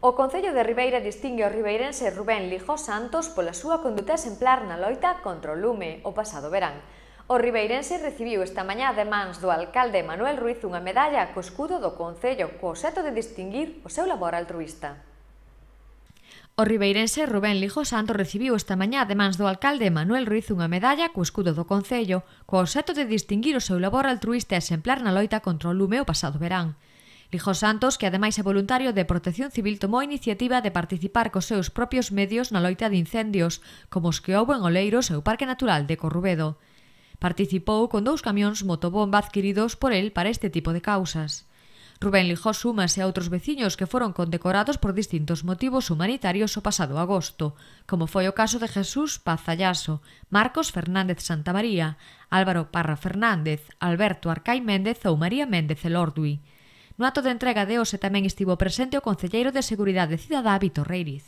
O Concello de Ribeira distingue o ribeirense Rubén Lijo Santos pola súa conduta exemplar na loita contra o lume o pasado verán. O ribeirense recibiu esta mañá de mans do alcalde Manuel Ruiz unha medalla co escudo do Concello co seto de distinguir o seu labor altruista. O ribeirense Rubén Lijo Santos recibiu esta mañá de mans do alcalde Manuel Ruiz unha medalla co escudo do Concello co seto de distinguir o seu labor altruista exemplar na loita contra o lume o pasado verán. Lijo Santos, que ademais é voluntario de Protección Civil, tomou a iniciativa de participar cos seus propios medios na loita de incendios, como os que houve en Oleiros e o Parque Natural de Corrubedo. Participou con dous camións motobomba adquiridos por el para este tipo de causas. Rubén Lijó súmase a outros veciños que foron condecorados por distintos motivos humanitarios o pasado agosto, como foi o caso de Jesús Pazallaso, Marcos Fernández Santamaría, Álvaro Parra Fernández, Alberto Arcai Méndez ou María Méndez Elordui. No acto de entrega de hoxe tamén estivo presente o Concelleiro de Seguridade Cidadá Vitor Reiriz.